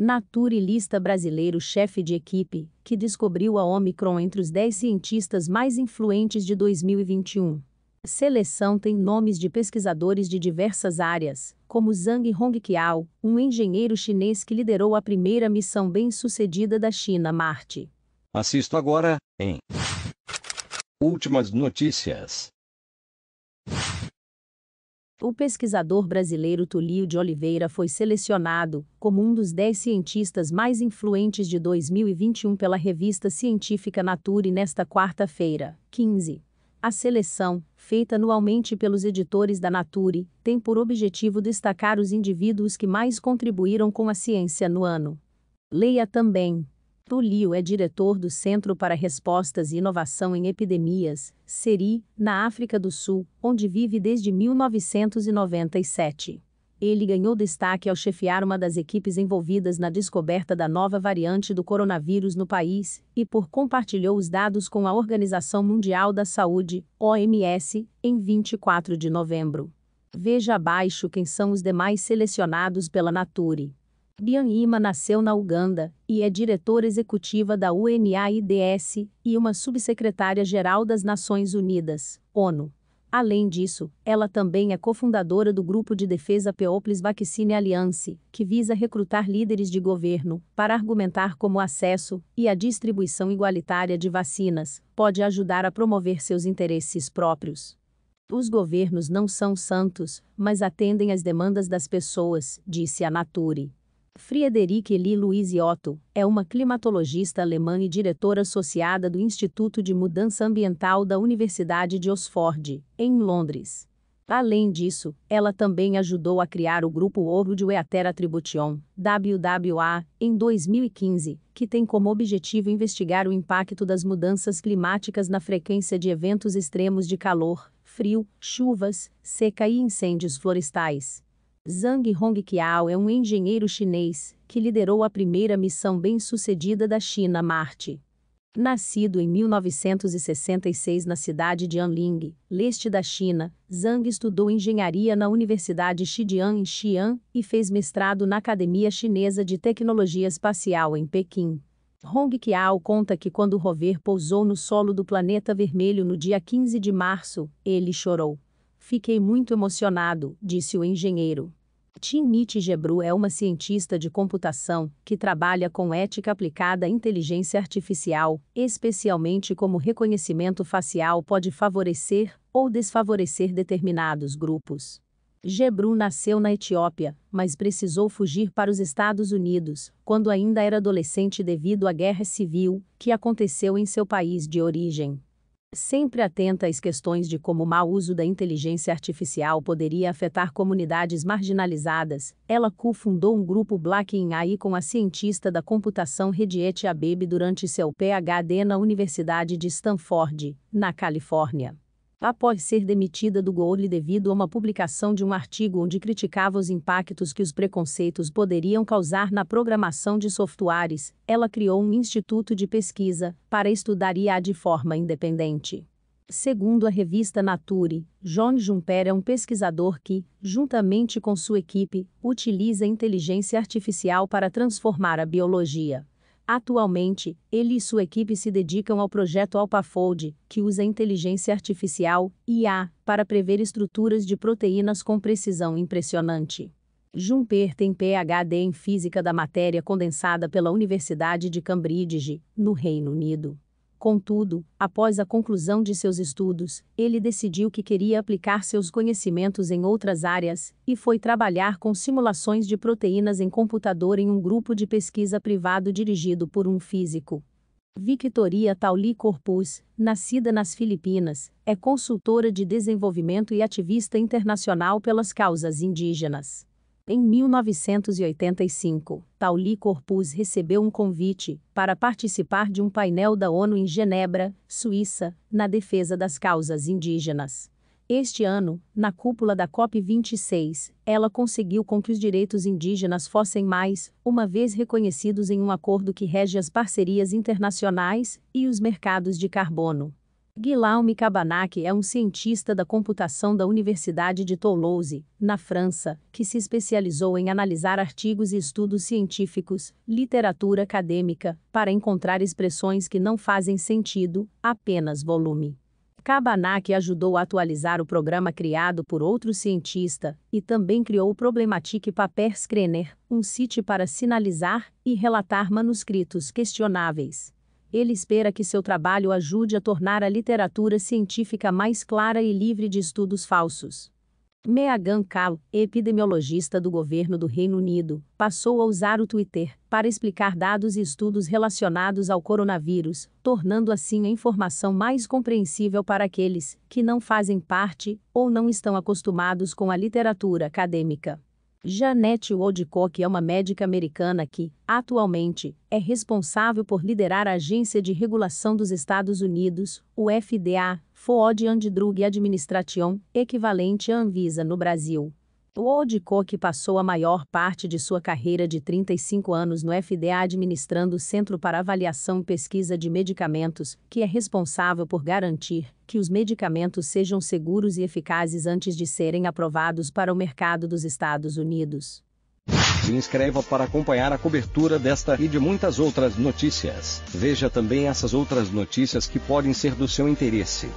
naturalista brasileiro chefe de equipe, que descobriu a Omicron entre os 10 cientistas mais influentes de 2021. A seleção tem nomes de pesquisadores de diversas áreas, como Zhang Hongqiao, um engenheiro chinês que liderou a primeira missão bem-sucedida da China a Marte. Assisto agora em Últimas notícias. O pesquisador brasileiro Tulio de Oliveira foi selecionado como um dos 10 cientistas mais influentes de 2021 pela revista científica Nature nesta quarta-feira, 15. A seleção, feita anualmente pelos editores da Nature, tem por objetivo destacar os indivíduos que mais contribuíram com a ciência no ano. Leia também Tulio é diretor do Centro para Respostas e Inovação em Epidemias, (CERI) na África do Sul, onde vive desde 1997. Ele ganhou destaque ao chefiar uma das equipes envolvidas na descoberta da nova variante do coronavírus no país e por compartilhou os dados com a Organização Mundial da Saúde, OMS, em 24 de novembro. Veja abaixo quem são os demais selecionados pela Nature. Bian Ima nasceu na Uganda e é diretora executiva da UNAIDS e uma subsecretária-geral das Nações Unidas, ONU. Além disso, ela também é cofundadora do grupo de defesa People's Vaccine Alliance, que visa recrutar líderes de governo para argumentar como o acesso e a distribuição igualitária de vacinas pode ajudar a promover seus interesses próprios. Os governos não são santos, mas atendem às demandas das pessoas, disse a Nature. Friederike Li Luise Otto é uma climatologista alemã e diretora associada do Instituto de Mudança Ambiental da Universidade de Oxford, em Londres. Além disso, ela também ajudou a criar o grupo Ouro de Weather Attribution, WWA, em 2015, que tem como objetivo investigar o impacto das mudanças climáticas na frequência de eventos extremos de calor, frio, chuvas, seca e incêndios florestais. Zhang Hongqiao é um engenheiro chinês que liderou a primeira missão bem-sucedida da China a Marte. Nascido em 1966 na cidade de Anling, leste da China, Zhang estudou engenharia na Universidade Xidian em Xi'an e fez mestrado na Academia Chinesa de Tecnologia Espacial em Pequim. Hong Qiao conta que quando o rover pousou no solo do planeta vermelho no dia 15 de março, ele chorou. Fiquei muito emocionado, disse o engenheiro. Tim Gebru é uma cientista de computação que trabalha com ética aplicada à inteligência artificial, especialmente como reconhecimento facial pode favorecer ou desfavorecer determinados grupos. Gebru nasceu na Etiópia, mas precisou fugir para os Estados Unidos quando ainda era adolescente devido à guerra civil que aconteceu em seu país de origem sempre atenta às questões de como o mau uso da inteligência artificial poderia afetar comunidades marginalizadas, ela fundou um grupo Black in AI com a cientista da computação Hediet Abebe durante seu PhD na Universidade de Stanford, na Califórnia após ser demitida do Gole devido a uma publicação de um artigo onde criticava os impactos que os preconceitos poderiam causar na programação de softwares, ela criou um instituto de pesquisa para estudar IA de forma independente. Segundo a revista Nature, John Jumper é um pesquisador que, juntamente com sua equipe, utiliza inteligência artificial para transformar a biologia. Atualmente, ele e sua equipe se dedicam ao projeto AlpaFold, que usa inteligência artificial, IA, para prever estruturas de proteínas com precisão impressionante. Jumper tem PhD em Física da Matéria condensada pela Universidade de Cambridge, no Reino Unido. Contudo, após a conclusão de seus estudos, ele decidiu que queria aplicar seus conhecimentos em outras áreas e foi trabalhar com simulações de proteínas em computador em um grupo de pesquisa privado dirigido por um físico. Victoria Tauli Corpus, nascida nas Filipinas, é consultora de desenvolvimento e ativista internacional pelas causas indígenas. Em 1985, Pauli Corpus recebeu um convite para participar de um painel da ONU em Genebra, Suíça, na defesa das causas indígenas. Este ano, na cúpula da COP26, ela conseguiu com que os direitos indígenas fossem mais, uma vez reconhecidos em um acordo que rege as parcerias internacionais e os mercados de carbono. Guillaume Cabanac é um cientista da computação da Universidade de Toulouse, na França, que se especializou em analisar artigos e estudos científicos, literatura acadêmica, para encontrar expressões que não fazem sentido, apenas volume. Cabanac ajudou a atualizar o programa criado por outro cientista e também criou o Problematique Paper Screener, um site para sinalizar e relatar manuscritos questionáveis ele espera que seu trabalho ajude a tornar a literatura científica mais clara e livre de estudos falsos. Megan Call, epidemiologista do governo do Reino Unido, passou a usar o Twitter para explicar dados e estudos relacionados ao coronavírus, tornando assim a informação mais compreensível para aqueles que não fazem parte ou não estão acostumados com a literatura acadêmica. Janette Woodcock é uma médica americana que, atualmente, é responsável por liderar a Agência de Regulação dos Estados Unidos, o FDA, Food and Drug Administration, equivalente à Anvisa no Brasil. Wodcock passou a maior parte de sua carreira de 35 anos no FDA administrando o Centro para Avaliação e Pesquisa de Medicamentos, que é responsável por garantir que os medicamentos sejam seguros e eficazes antes de serem aprovados para o mercado dos Estados Unidos. Se inscreva para acompanhar a cobertura desta e de muitas outras notícias. Veja também essas outras notícias que podem ser do seu interesse.